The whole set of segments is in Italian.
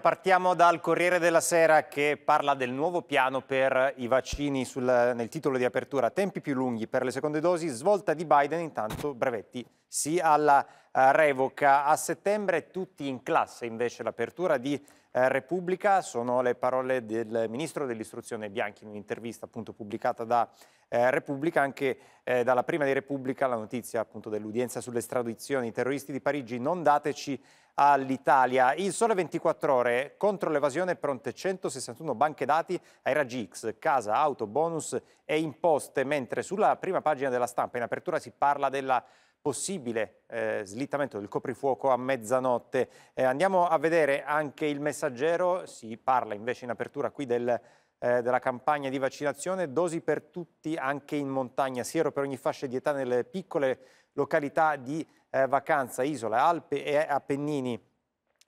Partiamo dal Corriere della Sera che parla del nuovo piano per i vaccini sul, nel titolo di apertura. Tempi più lunghi per le seconde dosi, svolta di Biden, intanto brevetti sì alla eh, revoca. A settembre tutti in classe, invece l'apertura di eh, Repubblica sono le parole del ministro dell'istruzione Bianchi in un'intervista appunto pubblicata da eh, Repubblica, anche eh, dalla prima di Repubblica la notizia appunto dell'udienza sulle estradizioni I terroristi di Parigi, non dateci all'Italia. Il sole 24 ore contro l'evasione pronte 161 banche dati ai raggi X, casa, auto, bonus e imposte, mentre sulla prima pagina della stampa in apertura si parla della possibile eh, slittamento del coprifuoco a mezzanotte. Eh, andiamo a vedere anche il messaggero, si parla invece in apertura qui del, eh, della campagna di vaccinazione, dosi per tutti anche in montagna, siero per ogni fascia di età nelle piccole località di eh, vacanza, Isola, Alpe e Appennini.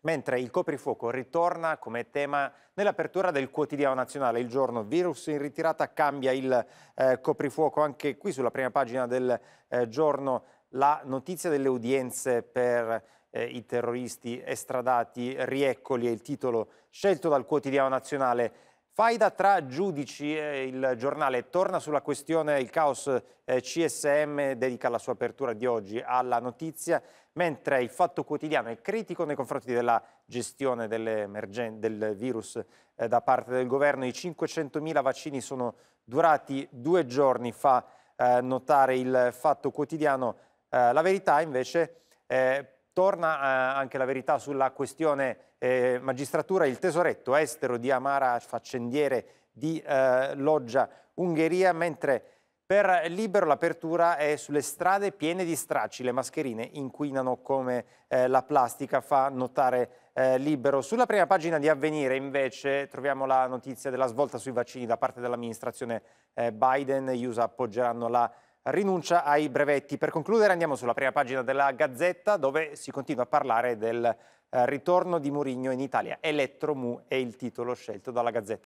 Mentre il coprifuoco ritorna come tema nell'apertura del quotidiano nazionale, il giorno virus in ritirata cambia il eh, coprifuoco anche qui sulla prima pagina del eh, giorno la notizia delle udienze per eh, i terroristi estradati Rieccoli è il titolo scelto dal quotidiano nazionale. Faida tra giudici, eh, il giornale torna sulla questione, il caos eh, CSM dedica la sua apertura di oggi alla notizia, mentre il Fatto Quotidiano è critico nei confronti della gestione del virus eh, da parte del governo. I 500.000 vaccini sono durati due giorni, fa eh, notare il Fatto Quotidiano eh, la verità invece eh, torna eh, anche la verità sulla questione magistratura, il tesoretto estero di Amara Faccendiere di Loggia Ungheria, mentre per Libero l'apertura è sulle strade piene di stracci, le mascherine inquinano come eh, la plastica, fa notare eh, Libero. Sulla prima pagina di Avvenire invece troviamo la notizia della svolta sui vaccini da parte dell'amministrazione eh, Biden, gli USA appoggeranno la rinuncia ai brevetti. Per concludere andiamo sulla prima pagina della Gazzetta dove si continua a parlare del eh, ritorno di Murigno in Italia. Elettromu è il titolo scelto dalla Gazzetta.